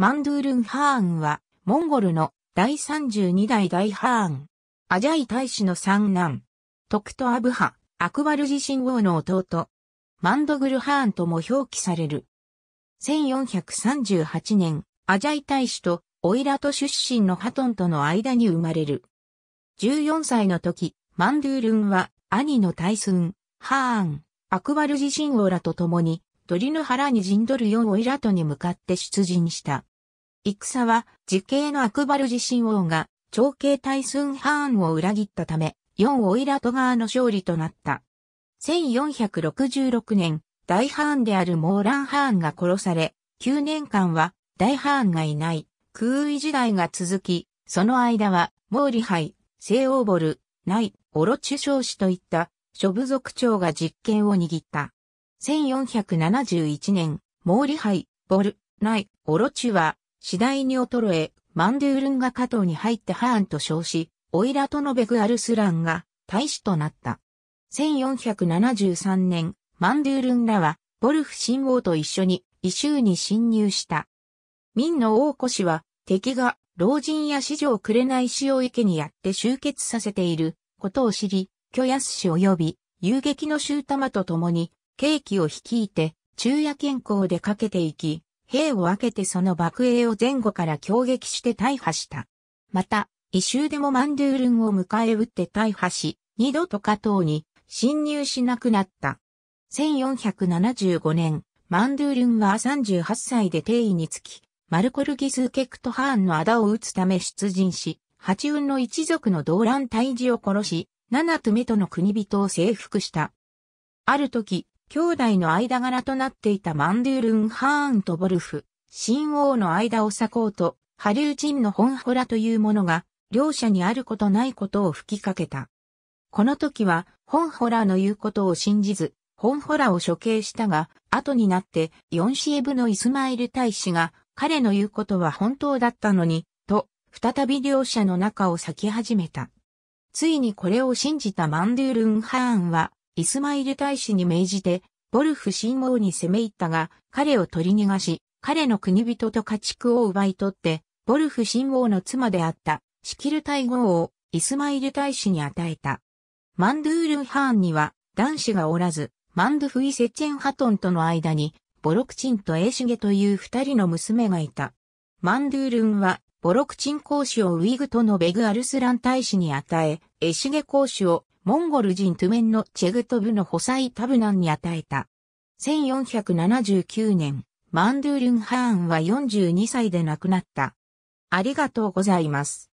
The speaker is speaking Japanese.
マンドゥールン・ハーンは、モンゴルの第32代大ハーン。アジャイ大使の三男。トクト・アブハ、アクバル自身王の弟。マンドグル・ハーンとも表記される。1438年、アジャイ大使とオイラト出身のハトンとの間に生まれる。14歳の時、マンドゥールンは兄の大寸、ハーン、アクバル自身王らと共に、鳥の腹に陣取るうオイラトに向かって出陣した。戦は、時系のアクバル自身王が、長兄大寸ハーンを裏切ったため、4オイラト側の勝利となった。1466年、大ハーンであるモーランハーンが殺され、9年間は大ハーンがいない、空位時代が続き、その間は、モーリハイ、西オーボル、ナイ、オロチュ少子といった、諸部族長が実権を握った。1471年、モーリハイ、ボル、ナイ、オロチュは、次第に衰え、マンドゥールンが加藤に入ってハーンと称し、オイラトノベグ・アルスランが大使となった。1473年、マンドゥールンらは、ボルフ親王と一緒に、異州に侵入した。民の王子氏は、敵が、老人や史女をくれない死を池にやって集結させていることを知り、巨安氏及び、遊撃の衆玉と共に、ケーキを率いて、昼夜健康でかけていき、兵を分けてその幕営を前後から攻撃して大破した。また、異州でもマンドゥールンを迎え撃って大破し、二度と加藤に侵入しなくなった。1475年、マンドゥールンは38歳で定位につき、マルコルギス・ケクト・ハーンの仇を撃つため出陣し、八雲の一族の動乱退治を殺し、七つ目との国人を征服した。ある時、兄弟の間柄となっていたマンドゥールン・ハーンとボルフ、新王の間を裂こうと、ハリュー人のホンホラというものが、両者にあることないことを吹きかけた。この時は、ホンホラの言うことを信じず、ホンホラを処刑したが、後になって、ヨンシエブのイスマイル大使が、彼の言うことは本当だったのに、と、再び両者の中を裂き始めた。ついにこれを信じたマンドゥールン・ハーンは、イスマイル大使に命じて、ボルフ神王に攻め入ったが、彼を取り逃がし、彼の国人と家畜を奪い取って、ボルフ神王の妻であった、シキル大号をイスマイル大使に与えた。マンドゥールハーンには男子がおらず、マンドゥフイセチェンハトンとの間に、ボロクチンとエシゲという二人の娘がいた。マンドゥールンは、ボロクチン公使をウィグトのベグアルスラン大使に与え、エシゲ公使をモンゴル人トゥメンのチェグトブの補佐イタブナンに与えた。1479年、マンドゥールンハーンは42歳で亡くなった。ありがとうございます。